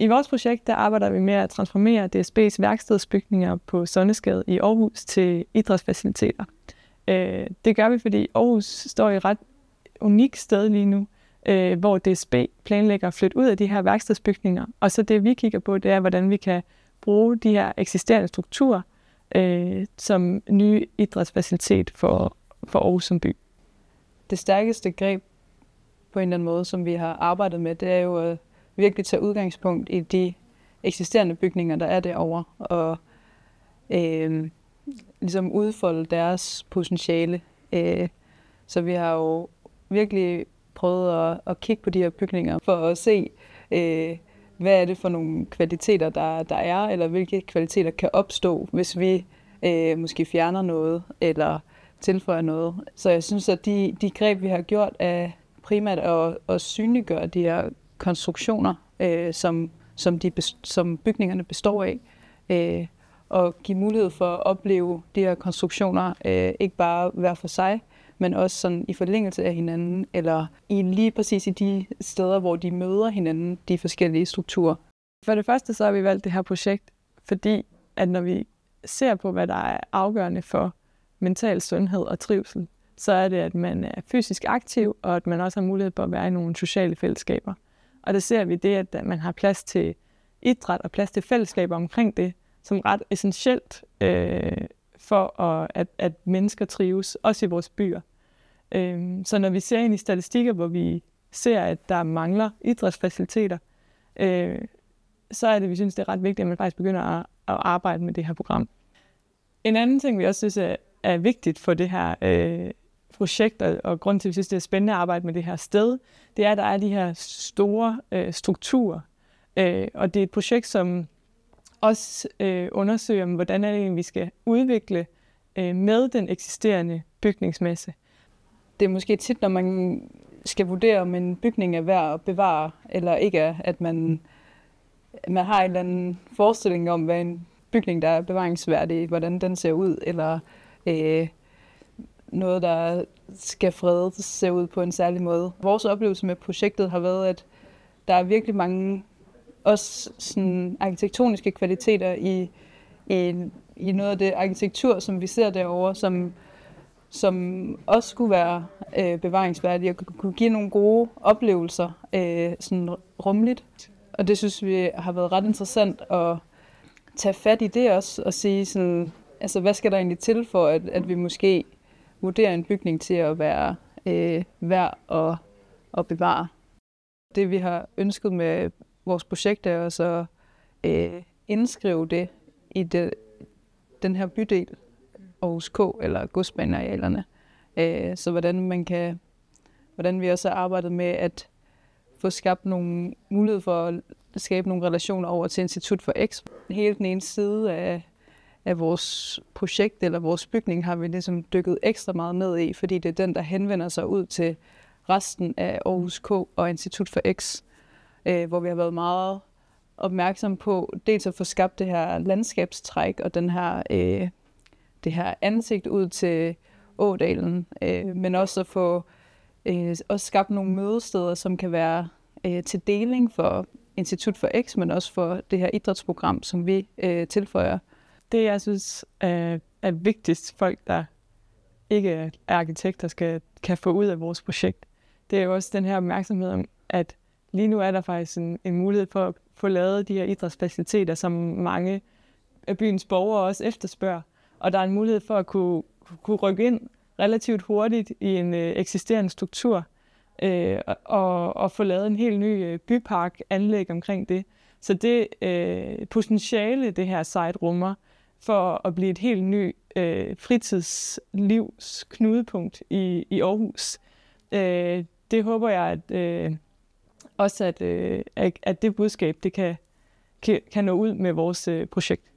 I vores projekt der arbejder vi med at transformere DSB's værkstedsbygninger på Sundhedsgade i Aarhus til idrætsfaciliteter. Øh, det gør vi, fordi Aarhus står i et ret unikt sted lige nu, øh, hvor DSB planlægger at flytte ud af de her værkstedsbygninger. Og så det, vi kigger på, det er, hvordan vi kan bruge de her eksisterende strukturer øh, som nye idrætsfacilitet for, for Aarhus som by. Det stærkeste greb på en eller anden måde, som vi har arbejdet med, det er jo at virkelig tage udgangspunkt i de eksisterende bygninger, der er derovre, og øh, ligesom udfolde deres potentiale. Øh, så vi har jo virkelig prøvet at, at kigge på de her bygninger for at se, øh, hvad er det for nogle kvaliteter, der, der er, eller hvilke kvaliteter kan opstå, hvis vi øh, måske fjerner noget, eller tilføjer noget. Så jeg synes, at de, de greb, vi har gjort, er primært at, at synliggøre de her konstruktioner, øh, som, som, de, som bygningerne består af, øh, og give mulighed for at opleve de her konstruktioner, øh, ikke bare hver for sig, men også sådan i forlængelse af hinanden, eller i lige præcis i de steder, hvor de møder hinanden, de forskellige strukturer. For det første så har vi valgt det her projekt, fordi at når vi ser på, hvad der er afgørende for mental sundhed og trivsel, så er det, at man er fysisk aktiv, og at man også har mulighed for at være i nogle sociale fællesskaber. Og der ser vi det, at man har plads til idræt og plads til fællesskaber omkring det, som ret essentielt øh, for, at, at, at mennesker trives, også i vores byer. Øh, så når vi ser ind i statistikker, hvor vi ser, at der mangler idrætsfaciliteter, øh, så er det, vi synes, det er ret vigtigt, at man faktisk begynder at, at arbejde med det her program. En anden ting, vi også synes er, er vigtigt for det her øh, projekt, og, og grund til, at vi synes, det er spændende at arbejde med det her sted, det er, at der er de her store øh, strukturer. Øh, og det er et projekt, som også øh, undersøger, hvordan er det egentlig, vi skal udvikle øh, med den eksisterende bygningsmasse. Det er måske tit, når man skal vurdere, om en bygning er værd at bevare eller ikke er, at man, man har en eller anden forestilling om, hvad en bygning, der er bevaringsværdig, hvordan den ser ud, eller øh, noget, der skal fredet ser ud på en særlig måde. Vores oplevelse med projektet har været, at der er virkelig mange også sådan arkitektoniske kvaliteter i, i, i noget af det arkitektur, som vi ser derovre, som, som også skulle være øh, bevaringsværdige og kunne give nogle gode oplevelser øh, sådan rumligt. Og det synes vi har været ret interessant at tage fat i det også og sige sådan, altså hvad skal der egentlig til for, at, at vi måske vurdere en bygning til at være øh, værd at, at bevare. Det vi har ønsket med vores projekt er også at øh, indskrive det i det, den her bydel, Aarhus K, eller godsbanearealerne. Øh, så hvordan man kan, hvordan vi også har arbejdet med at få skabt nogle mulighed for at skabe nogle relationer over til Institut for X. Hele den ene side af af vores projekt eller vores bygning har vi ligesom dykket ekstra meget ned i, fordi det er den, der henvender sig ud til resten af Aarhus K og Institut for X, øh, hvor vi har været meget opmærksom på dels at få skabt det her landskabstræk og den her, øh, det her ansigt ud til Ådalen, øh, men også at få øh, også skabt nogle mødesteder, som kan være øh, til deling for Institut for X, men også for det her idrætsprogram, som vi øh, tilføjer det, jeg synes er, øh, er vigtigst, folk, der ikke er arkitekter, skal, kan få ud af vores projekt, det er jo også den her opmærksomhed om, at lige nu er der faktisk en, en mulighed for at få lavet de her idrætsfaciliteter, som mange af byens borgere også efterspørger. Og der er en mulighed for at kunne, kunne rykke ind relativt hurtigt i en øh, eksisterende struktur øh, og, og få lavet en helt ny øh, bypark anlæg omkring det. Så det øh, potentiale, det her site rummer, øh, for at blive et helt ny øh, fritidslivs knudepunkt i, i Aarhus. Øh, det håber jeg, at øh, også at, øh, at det budskab det kan, kan nå ud med vores øh, projekt.